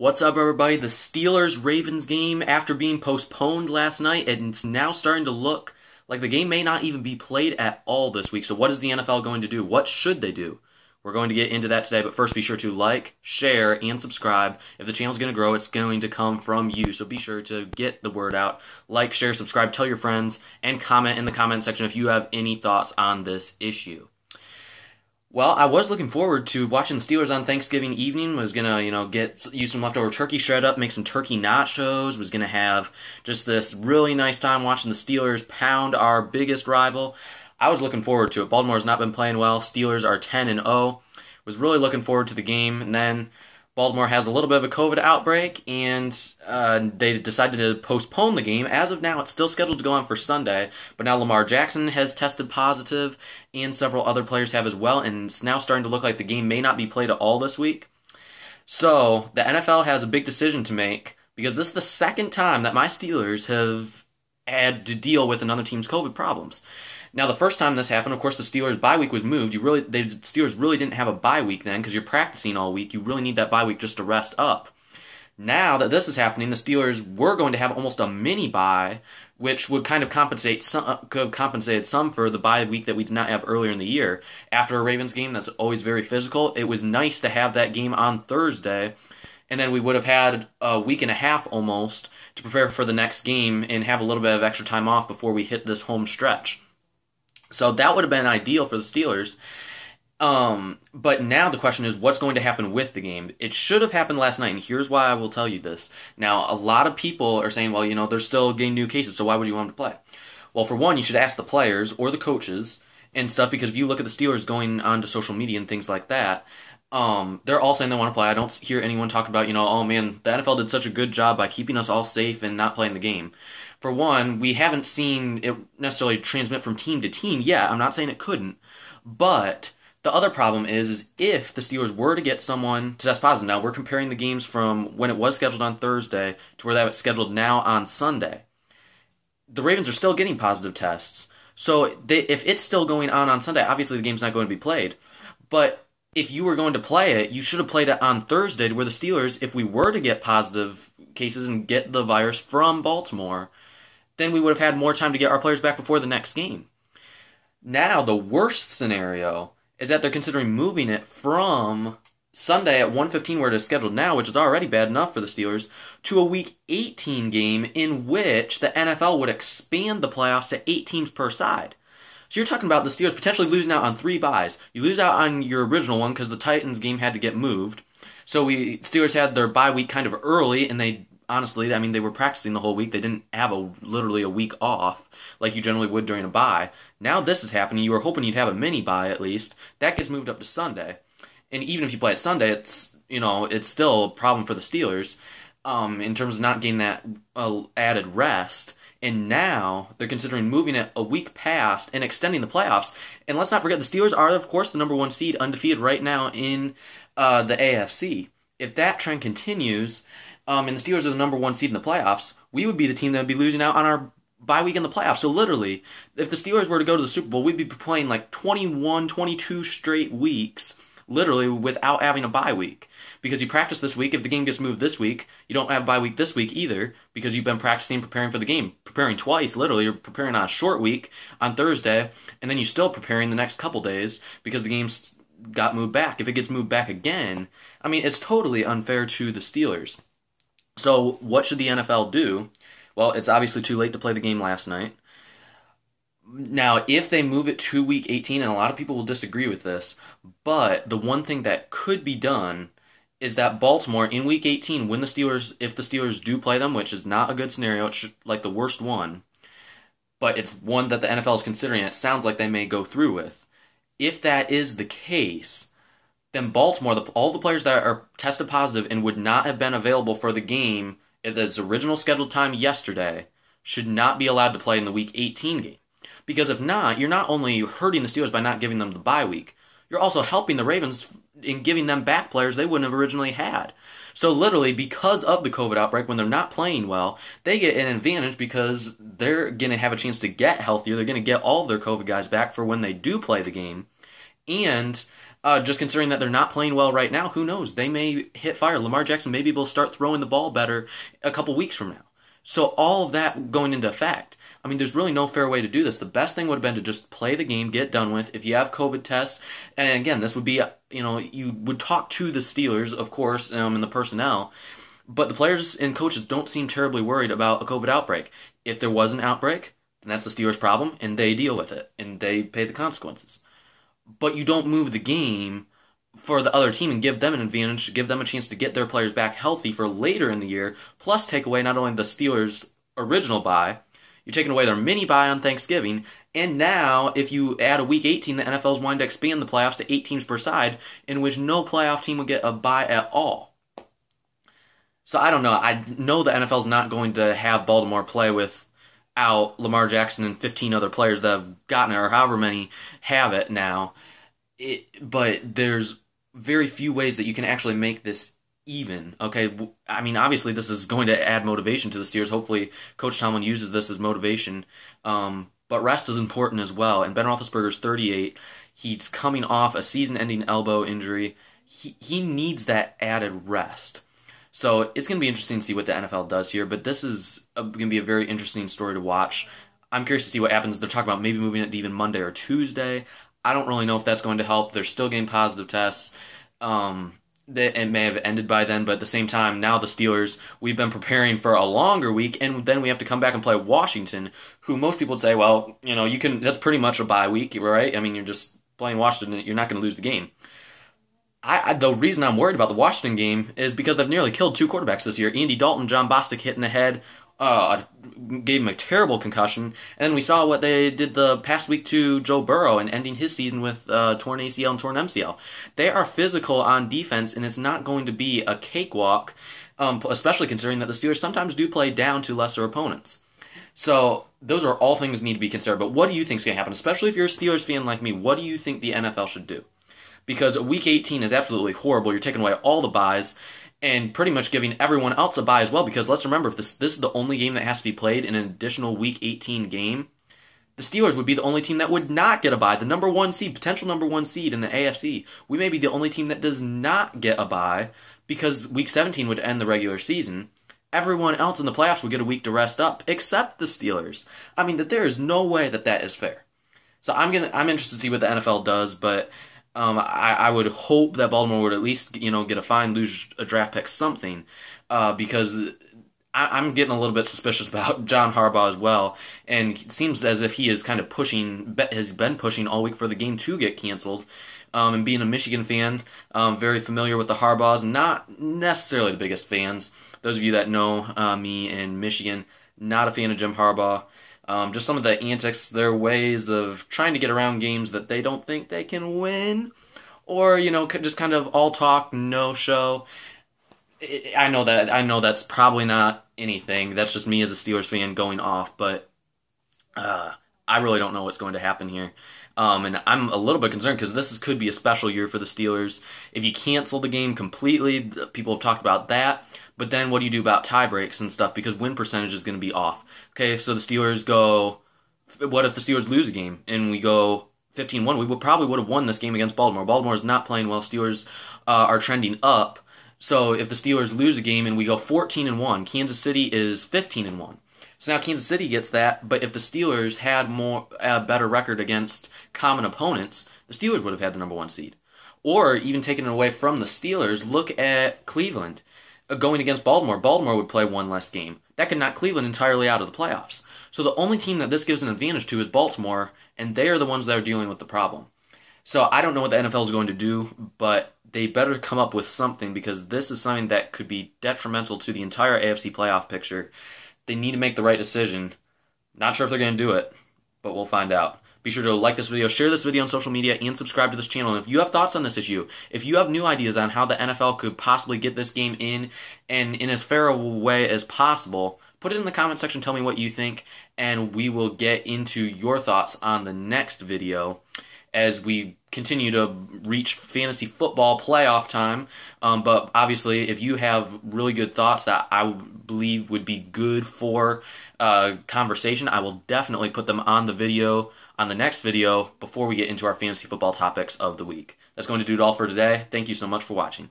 What's up, everybody? The Steelers Ravens game, after being postponed last night, and it's now starting to look like the game may not even be played at all this week. So, what is the NFL going to do? What should they do? We're going to get into that today, but first be sure to like, share, and subscribe. If the channel's going to grow, it's going to come from you, so be sure to get the word out. Like, share, subscribe, tell your friends, and comment in the comment section if you have any thoughts on this issue. Well, I was looking forward to watching the Steelers on Thanksgiving evening. Was gonna, you know, get use some leftover turkey shred up, make some turkey nachos. Was gonna have just this really nice time watching the Steelers pound our biggest rival. I was looking forward to it. Baltimore's not been playing well. Steelers are 10 and 0. Was really looking forward to the game, and then Baltimore has a little bit of a COVID outbreak, and uh, they decided to postpone the game. As of now, it's still scheduled to go on for Sunday, but now Lamar Jackson has tested positive, and several other players have as well, and it's now starting to look like the game may not be played at all this week. So, the NFL has a big decision to make because this is the second time that my Steelers have had to deal with another team's COVID problems. Now, the first time this happened, of course, the Steelers' bye week was moved. You really, they, the Steelers really didn't have a bye week then because you're practicing all week. You really need that bye week just to rest up. Now that this is happening, the Steelers were going to have almost a mini bye, which would kind of compensate some, uh, could have compensated some for the bye week that we did not have earlier in the year. After a Ravens game that's always very physical, it was nice to have that game on Thursday, and then we would have had a week and a half almost to prepare for the next game and have a little bit of extra time off before we hit this home stretch. So that would have been ideal for the Steelers. Um, but now the question is what's going to happen with the game? It should have happened last night, and here's why I will tell you this. Now, a lot of people are saying, well, you know, they're still getting new cases, so why would you want them to play? Well, for one, you should ask the players or the coaches and stuff, because if you look at the Steelers going onto social media and things like that, um, they're all saying they want to play. I don't hear anyone talking about, you know, oh man, the NFL did such a good job by keeping us all safe and not playing the game for one, we haven't seen it necessarily transmit from team to team yet. I'm not saying it couldn't, but the other problem is, is if the Steelers were to get someone to test positive. Now we're comparing the games from when it was scheduled on Thursday to where they have it scheduled now on Sunday. The Ravens are still getting positive tests, so they, if it's still going on on Sunday, obviously the game's not going to be played. But if you were going to play it, you should have played it on Thursday, where the Steelers, if we were to get positive cases and get the virus from Baltimore, then we would have had more time to get our players back before the next game. Now, the worst scenario is that they're considering moving it from Sunday at 1:15 where it is scheduled now, which is already bad enough for the Steelers, to a week 18 game in which the NFL would expand the playoffs to 8 teams per side. So you're talking about the Steelers potentially losing out on 3 buys. You lose out on your original one cuz the Titans game had to get moved. So we Steelers had their bye week kind of early and they honestly, I mean, they were practicing the whole week. They didn't have a literally a week off like you generally would during a bye. Now this is happening. You were hoping you'd have a mini bye at least. That gets moved up to Sunday, and even if you play it Sunday, it's you know it's still a problem for the Steelers um, in terms of not getting that uh, added rest. And now they're considering moving it a week past and extending the playoffs. And let's not forget the Steelers are, of course, the number one seed, undefeated right now in uh, the AFC if that trend continues, um, and the Steelers are the number one seed in the playoffs, we would be the team that would be losing out on our bye week in the playoffs. So literally, if the Steelers were to go to the Super Bowl, we'd be playing like 21, 22 straight weeks, literally without having a bye week. Because you practice this week, if the game gets moved this week, you don't have bye week this week either because you've been practicing preparing for the game, preparing twice, literally. You're preparing on a short week on Thursday, and then you're still preparing the next couple days because the game's got moved back. If it gets moved back again, I mean, it's totally unfair to the Steelers. So, what should the NFL do? Well, it's obviously too late to play the game last night. Now, if they move it to week 18, and a lot of people will disagree with this, but the one thing that could be done is that Baltimore in week 18, when the Steelers, if the Steelers do play them, which is not a good scenario, it's like the worst one, but it's one that the NFL is considering, it sounds like they may go through with if that is the case, then Baltimore, the, all the players that are tested positive and would not have been available for the game at its original scheduled time yesterday should not be allowed to play in the Week 18 game. Because if not, you're not only hurting the Steelers by not giving them the bye week, you're also helping the Ravens in giving them back players they wouldn't have originally had. So literally, because of the COVID outbreak, when they're not playing well, they get an advantage because they're going to have a chance to get healthier. They're going to get all their COVID guys back for when they do play the game, and uh, just considering that they're not playing well right now, who knows? They may hit fire. Lamar Jackson maybe will start throwing the ball better a couple weeks from now. So all of that going into effect. I mean, there's really no fair way to do this. The best thing would have been to just play the game, get done with. If you have COVID tests, and again, this would be, you know, you would talk to the Steelers, of course, um, and the personnel, but the players and coaches don't seem terribly worried about a COVID outbreak. If there was an outbreak, then that's the Steelers' problem, and they deal with it, and they pay the consequences. But you don't move the game for the other team and give them an advantage, give them a chance to get their players back healthy for later in the year, plus take away not only the Steelers' original buy, you're taking away their mini buy on Thanksgiving, and now if you add a week 18, the NFL's wanting to expand the playoffs to eight teams per side, in which no playoff team would get a buy at all. So I don't know. I know the NFL's not going to have Baltimore play without Lamar Jackson and 15 other players that have gotten it, or however many have it now it, but there's very few ways that you can actually make this even. Okay, I mean, obviously, this is going to add motivation to the Steers. Hopefully, Coach Tomlin uses this as motivation. Um, but rest is important as well. And Ben Roethlisberger's 38. He's coming off a season-ending elbow injury. He he needs that added rest. So it's going to be interesting to see what the NFL does here. But this is going to be a very interesting story to watch. I'm curious to see what happens. They're talking about maybe moving it to even Monday or Tuesday. I don't really know if that's going to help. They're still getting positive tests. Um, it may have ended by then, but at the same time, now the Steelers, we've been preparing for a longer week, and then we have to come back and play Washington, who most people would say, well, you know, you can. That's pretty much a bye week, right? I mean, you're just playing Washington, you're not going to lose the game. I, I, the reason I'm worried about the Washington game is because they've nearly killed two quarterbacks this year: Andy Dalton, John Bostic hit in the head, uh, gave him a terrible concussion. And then we saw what they did the past week to Joe Burrow and ending his season with uh, torn ACL and torn MCL. They are physical on defense, and it's not going to be a cakewalk, um, especially considering that the Steelers sometimes do play down to lesser opponents. So those are all things need to be considered. But what do you think is going to happen, especially if you're a Steelers fan like me? What do you think the NFL should do? Because Week 18 is absolutely horrible. You're taking away all the buys, and pretty much giving everyone else a buy as well. Because let's remember, if this this is the only game that has to be played in an additional Week 18 game, the Steelers would be the only team that would not get a buy. The number one seed, potential number one seed in the AFC, we may be the only team that does not get a buy because Week 17 would end the regular season. Everyone else in the playoffs would get a week to rest up, except the Steelers. I mean, that there is no way that that is fair. So I'm gonna I'm interested to see what the NFL does, but um, I, I, would hope that Baltimore would at least you know get a fine, lose a draft pick, something, uh, because I, am getting a little bit suspicious about John Harbaugh as well, and it seems as if he is kind of pushing, has been pushing all week for the game to get canceled. Um, and being a Michigan fan, um, very familiar with the Harbaughs, not necessarily the biggest fans. Those of you that know uh, me in Michigan, not a fan of Jim Harbaugh. Um, just some of the antics, their ways of trying to get around games that they don't think they can win, or you know, just kind of all talk, no show. I know that I know that's probably not anything. That's just me as a Steelers fan going off, but uh, I really don't know what's going to happen here. Um, and I'm a little bit concerned because this is, could be a special year for the Steelers. If you cancel the game completely, people have talked about that. But then what do you do about tie breaks and stuff? Because win percentage is going to be off. Okay, so the Steelers go. What if the Steelers lose a game and we go 15 1? We would, probably would have won this game against Baltimore. Baltimore is not playing well. Steelers uh, are trending up. So if the Steelers lose a game and we go 14 and 1, Kansas City is 15 and 1. So now Kansas City gets that, but if the Steelers had more a better record against common opponents, the Steelers would have had the number one seed. Or even taking it away from the Steelers, look at Cleveland uh, going against Baltimore. Baltimore would play one less game. That could knock Cleveland entirely out of the playoffs. So the only team that this gives an advantage to is Baltimore, and they are the ones that are dealing with the problem. So I don't know what the NFL is going to do, but they better come up with something because this is something that could be detrimental to the entire AFC playoff picture they need to make the right decision. Not sure if they're going to do it, but we'll find out. Be sure to like this video, share this video on social media, and subscribe to this channel. And if you have thoughts on this issue, if you have new ideas on how the NFL could possibly get this game in and in as fair a way as possible, put it in the comment section. Tell me what you think, and we will get into your thoughts on the next video as we continue to reach fantasy football playoff time. Um, but obviously, if you have really good thoughts that I believe would be good for uh, conversation, I will definitely put them on the video on the next video before we get into our fantasy football topics of the week. That's going to do it all for today. Thank you so much for watching.